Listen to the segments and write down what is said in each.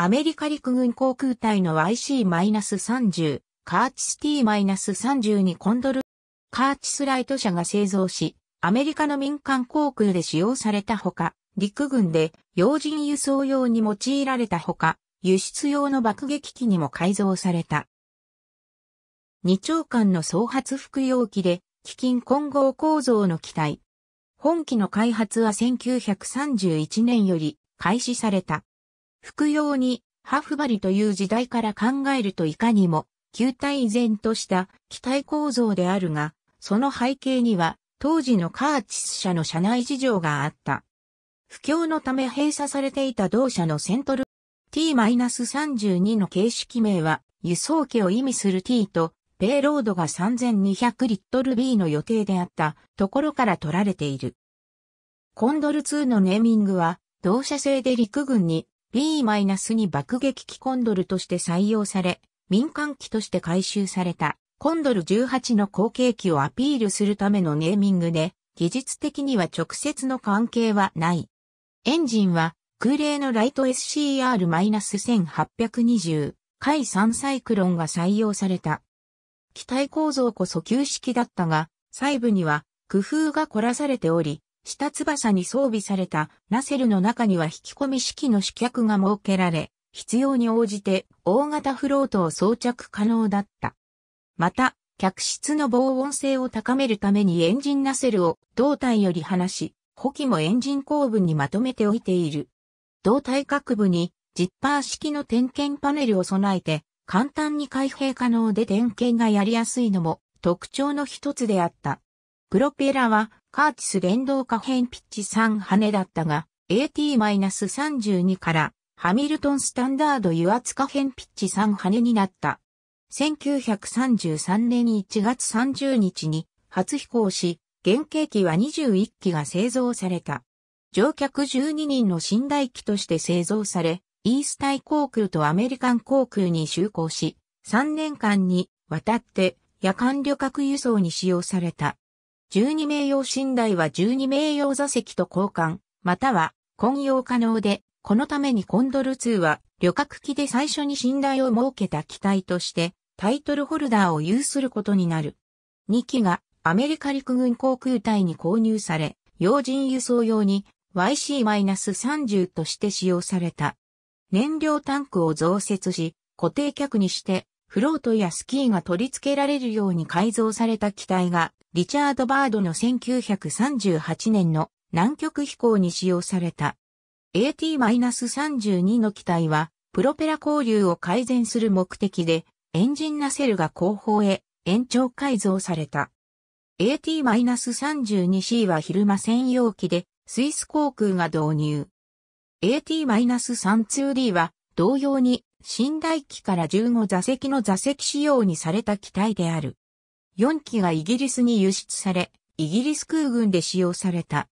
アメリカ陸軍航空隊の IC-30、カーチス T-30 にコンドル、カーチスライト社が製造し、アメリカの民間航空で使用されたほか、陸軍で要人輸送用に用いられたほか、輸出用の爆撃機にも改造された。二長間の総発服用機で、基金混合構造の機体。本機の開発は1931年より開始された。服用に、ハフバリという時代から考えるといかにも、球体依然とした機体構造であるが、その背景には、当時のカーチス社の社内事情があった。不況のため閉鎖されていた同社のセントル T-32 の形式名は、輸送機を意味する T と、ペイロードが3200リットル B の予定であったところから取られている。コンドル2のネーミングは、同社製で陸軍に B-2 爆撃機コンドルとして採用され、民間機として回収されたコンドル18の後継機をアピールするためのネーミングで、技術的には直接の関係はない。エンジンは空冷のライト SCR-1820 回3サイクロンが採用された。機体構造こそ旧式だったが、細部には工夫が凝らされており、下翼に装備されたナセルの中には引き込み式の試脚が設けられ、必要に応じて大型フロートを装着可能だった。また、客室の防音性を高めるためにエンジンナセルを胴体より離し、補機もエンジン後部にまとめておいている。胴体各部にジッパー式の点検パネルを備えて、簡単に開閉可能で点検がやりやすいのも特徴の一つであった。プロペラはカーティス連動可変ピッチ3羽だったが、AT-32 からハミルトンスタンダード油圧可変ピッチ3羽になった。1933年1月30日に初飛行し、原型機は21機が製造された。乗客12人の寝台機として製造され、イースタイ航空とアメリカン航空に就航し、3年間にわたって夜間旅客輸送に使用された。12名用寝台は12名用座席と交換、または混用可能で、このためにコンドル2は旅客機で最初に寝台を設けた機体としてタイトルホルダーを有することになる。2機がアメリカ陸軍航空隊に購入され、要人輸送用に YC-30 として使用された。燃料タンクを増設し、固定客にして、フロートやスキーが取り付けられるように改造された機体がリチャード・バードの1938年の南極飛行に使用された。AT-32 の機体は、プロペラ交流を改善する目的で、エンジンナセルが後方へ延長改造された。AT-32C は昼間専用機で、スイス航空が導入。AT-32D は、同様に、寝台機から15座席の座席仕様にされた機体である。4機がイギリスに輸出され、イギリス空軍で使用された。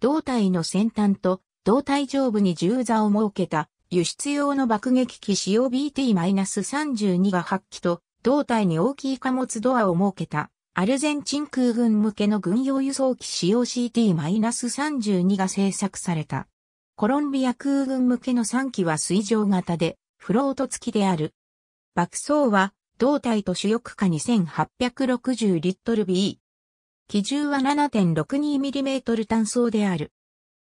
胴体の先端と胴体上部に銃座を設けた輸出用の爆撃機使用 BT-32 が8機と胴体に大きい貨物ドアを設けたアルゼンチン空軍向けの軍用輸送機使用 CT-32 が製作された。コロンビア空軍向けの3機は水上型でフロート付きである。爆走は胴体と主翼下2860リットル B。機準は 7.62mm 単装である。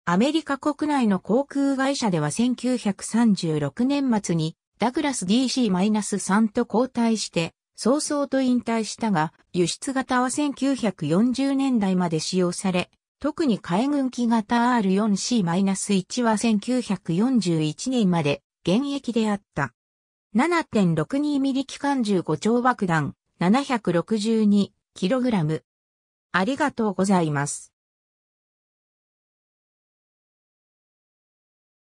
アメリカ国内の航空会社では1936年末にダグラス DC-3 と交代して早々と引退したが輸出型は1940年代まで使用され特に海軍機型 R4C-1 は1941年まで現役であった。7.62ミリ機関銃5丁爆弾 762kg。ありがとうございます。